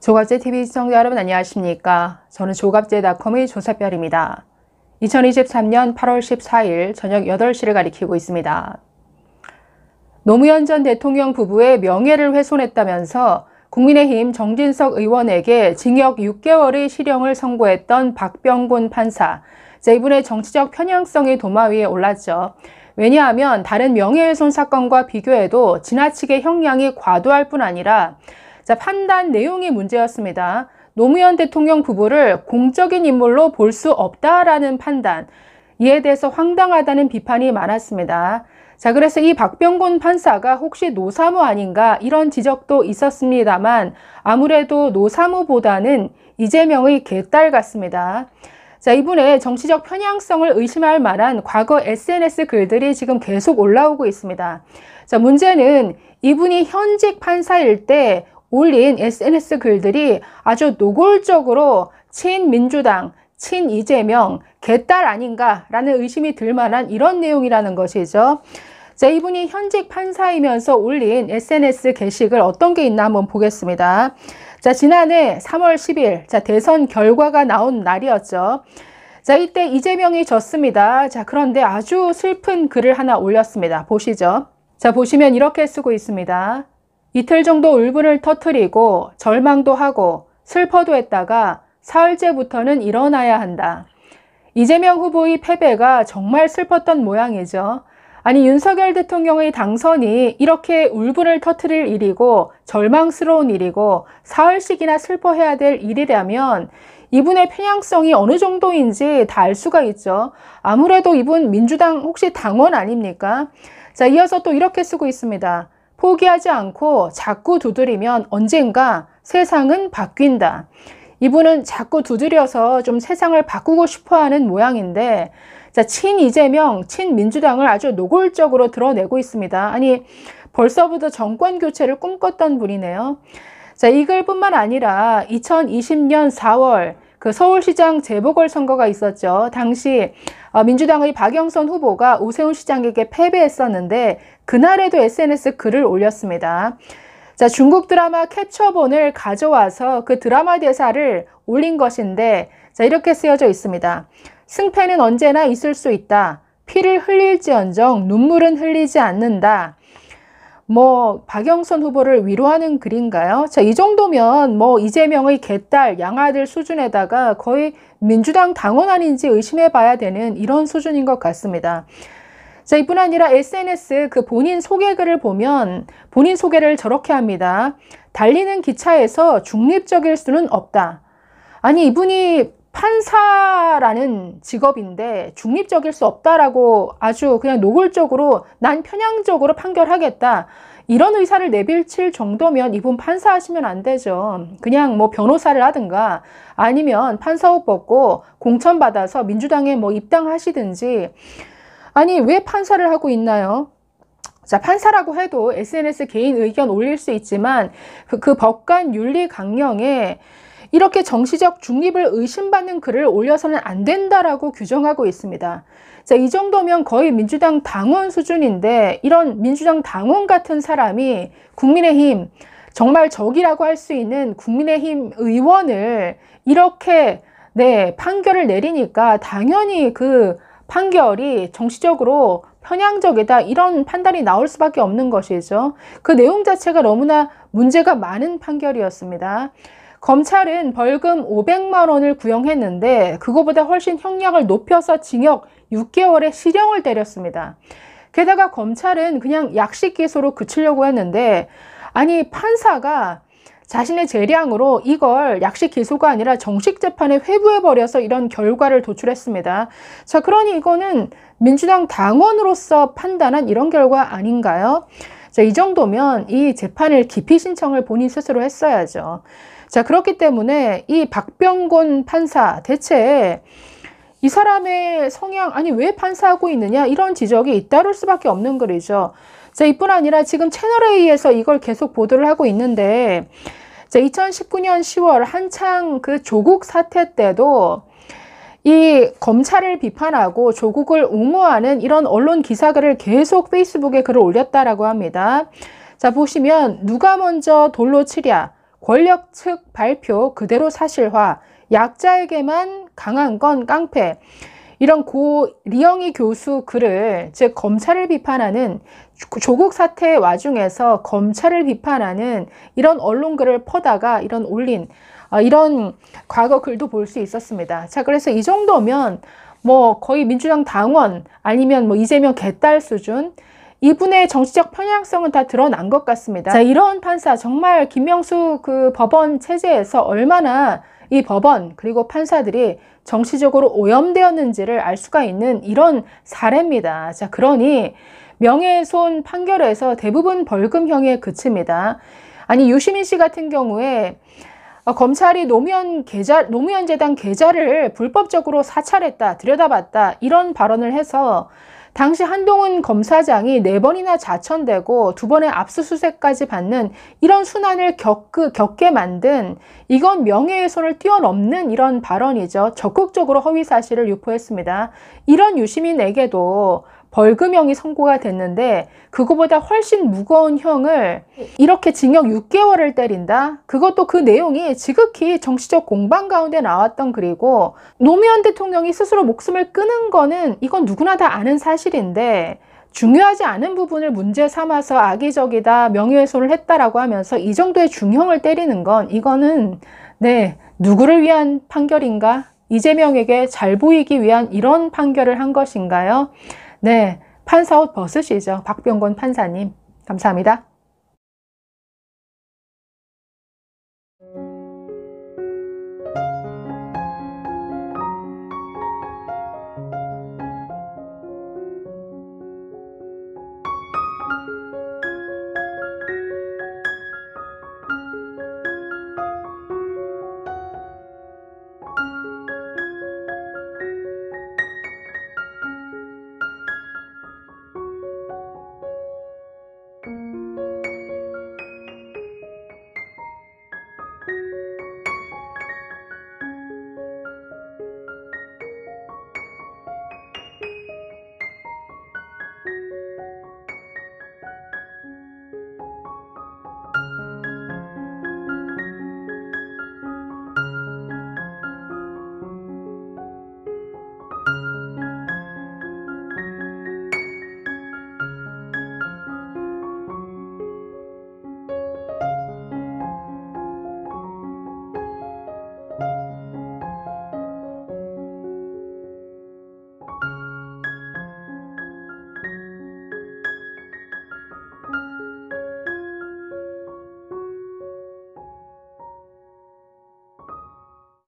조갑제 TV 시청자 여러분 안녕하십니까? 저는 조갑제닷컴의 조사별입니다. 2023년 8월 14일 저녁 8시를 가리키고 있습니다. 노무현 전 대통령 부부의 명예를 훼손했다면서 국민의힘 정진석 의원에게 징역 6개월의 실형을 선고했던 박병곤 판사. 제 이분의 정치적 편향성이 도마 위에 올랐죠. 왜냐하면 다른 명예훼손 사건과 비교해도 지나치게 형량이 과도할 뿐 아니라 자, 판단 내용이 문제였습니다. 노무현 대통령 부부를 공적인 인물로 볼 수 없다라는 판단. 이에 대해서 황당하다는 비판이 많았습니다. 자, 그래서 이 박병곤 판사가 혹시 노사무 아닌가 이런 지적도 있었습니다만 아무래도 노사무보다는 이재명의 개딸 같습니다. 자, 이분의 정치적 편향성을 의심할 만한 과거 SNS 글들이 지금 계속 올라오고 있습니다. 자, 문제는 이분이 현직 판사일 때 올린 SNS 글들이 아주 노골적으로 친민주당, 친이재명, 개딸 아닌가라는 의심이 들 만한 이런 내용이라는 것이죠. 자, 이분이 현직 판사이면서 올린 SNS 게시글 어떤 게 있나 한번 보겠습니다. 자, 지난해 3월 10일, 자, 대선 결과가 나온 날이었죠. 자, 이때 이재명이 졌습니다. 자, 그런데 아주 슬픈 글을 하나 올렸습니다. 보시죠. 자, 보시면 이렇게 쓰고 있습니다. 이틀 정도 울분을 터뜨리고 절망도 하고 슬퍼도 했다가 사흘째부터는 일어나야 한다. 이재명 후보의 패배가 정말 슬펐던 모양이죠. 아니 윤석열 대통령의 당선이 이렇게 울분을 터트릴 일이고 절망스러운 일이고 사흘씩이나 슬퍼해야 될 일이라면 이분의 편향성이 어느 정도인지 다 알 수가 있죠. 아무래도 이분 민주당 혹시 당원 아닙니까? 자 이어서 또 이렇게 쓰고 있습니다. 포기하지 않고 자꾸 두드리면 언젠가 세상은 바뀐다. 이분은 자꾸 두드려서 좀 세상을 바꾸고 싶어 하는 모양인데, 자, 친 이재명, 친 민주당을 아주 노골적으로 드러내고 있습니다. 아니, 벌써부터 정권 교체를 꿈꿨던 분이네요. 자, 이글뿐만 아니라 2020년 4월 그 서울시장 재보궐선거가 있었죠. 당시 어, 민주당의 박영선 후보가 오세훈 시장에게 패배했었는데 그날에도 SNS 글을 올렸습니다. 자, 중국 드라마 캡처본을 가져와서 그 드라마 대사를 올린 것인데 자, 이렇게 쓰여져 있습니다. 승패는 언제나 있을 수 있다. 피를 흘릴지언정 눈물은 흘리지 않는다. 뭐 박영선 후보를 위로하는 글인가요? 자, 이 정도면 뭐 이재명의 개딸, 양아들 수준에다가 거의 민주당 당원 아닌지 의심해 봐야 되는 이런 수준인 것 같습니다. 자, 이뿐 아니라 SNS 그 본인 소개글을 보면 본인 소개를 저렇게 합니다. 달리는 기차에서 중립적일 수는 없다. 아니, 이분이 판사라는 직업인데 중립적일 수 없다라고 아주 그냥 노골적으로 난 편향적으로 판결하겠다. 이런 의사를 내빌칠 정도면 이분 판사하시면 안 되죠. 그냥 뭐 변호사를 하든가 아니면 판사옷 벗고 공천받아서 민주당에 뭐 입당하시든지 아니 왜 판사를 하고 있나요? 자, 판사라고 해도 SNS 개인 의견 올릴 수 있지만 그, 그 법관 윤리 강령에 이렇게 정치적 중립을 의심받는 글을 올려서는 안 된다라고 규정하고 있습니다. 자, 이 정도면 거의 민주당 당원 수준인데 이런 민주당 당원 같은 사람이 국민의힘 정말 적이라고 할 수 있는 국민의힘 의원을 이렇게 네, 판결을 내리니까 당연히 그 판결이 정치적으로 편향적이다 이런 판단이 나올 수밖에 없는 것이죠. 그 내용 자체가 너무나 문제가 많은 판결이었습니다. 검찰은 벌금 500만 원을 구형했는데 그거보다 훨씬 형량을 높여서 징역 6개월의 실형을 때렸습니다. 게다가 검찰은 그냥 약식 기소로 그치려고 했는데 아니 판사가 자신의 재량으로 이걸 약식 기소가 아니라 정식 재판에 회부해버려서 이런 결과를 도출했습니다. 자, 그러니 이거는 민주당 당원으로서 판단한 이런 결과 아닌가요? 자, 이 정도면 이 재판을 기피 신청을 본인 스스로 했어야죠. 자, 그렇기 때문에 이 박병곤 판사 대체 이 사람의 성향, 아니, 왜 판사하고 있느냐? 이런 지적이 잇따를 수밖에 없는 글이죠. 자, 이뿐 아니라 지금 채널A에서 이걸 계속 보도를 하고 있는데, 자, 2019년 10월 한창 그 조국 사태 때도 이 검찰을 비판하고 조국을 옹호하는 이런 언론 기사글을 계속 페이스북에 글을 올렸다라고 합니다. 자 보시면 누가 먼저 돌로 치랴 권력 측 발표 그대로 사실화 약자에게만 강한 건 깡패 이런 고 리영희 교수 글을 즉 검찰을 비판하는 조국 사태 와중에서 검찰을 비판하는 이런 언론 글을 퍼다가 이런 올린 아, 이런 과거 글도 볼 수 있었습니다. 자 그래서 이 정도면 뭐 거의 민주당 당원 아니면 뭐 이재명 개딸 수준 이분의 정치적 편향성은 다 드러난 것 같습니다. 자, 이런 판사 정말 김명수 그 법원 체제에서 얼마나 이 법원 그리고 판사들이 정치적으로 오염되었는지를 알 수가 있는 이런 사례입니다. 자, 그러니 명예훼손 판결에서 대부분 벌금형에 그칩니다. 아니 유시민 씨 같은 경우에 어, 검찰이 노무현 계좌, 노무현 재단 계좌를 불법적으로 사찰했다, 들여다봤다, 이런 발언을 해서 당시 한동훈 검사장이 네번이나 자천되고 두 번의 압수수색까지 받는 이런 순환을 겪, 겪게 만든 이건 명예훼손을 뛰어넘는 이런 발언이죠. 적극적으로 허위사실을 유포했습니다. 이런 유시민에게도 벌금형이 선고가 됐는데 그거보다 훨씬 무거운 형을 이렇게 징역 6개월을 때린다? 그것도 그 내용이 지극히 정치적 공방 가운데 나왔던 그리고 노무현 대통령이 스스로 목숨을 끊은 거는 이건 누구나 다 아는 사실인데 중요하지 않은 부분을 문제 삼아서 악의적이다, 명예훼손을 했다라고 하면서 이 정도의 중형을 때리는 건 이거는 네, 누구를 위한 판결인가? 이재명에게 잘 보이기 위한 이런 판결을 한 것인가요? 네, 판사옷 버스시죠 박병건 판사님. 감사합니다.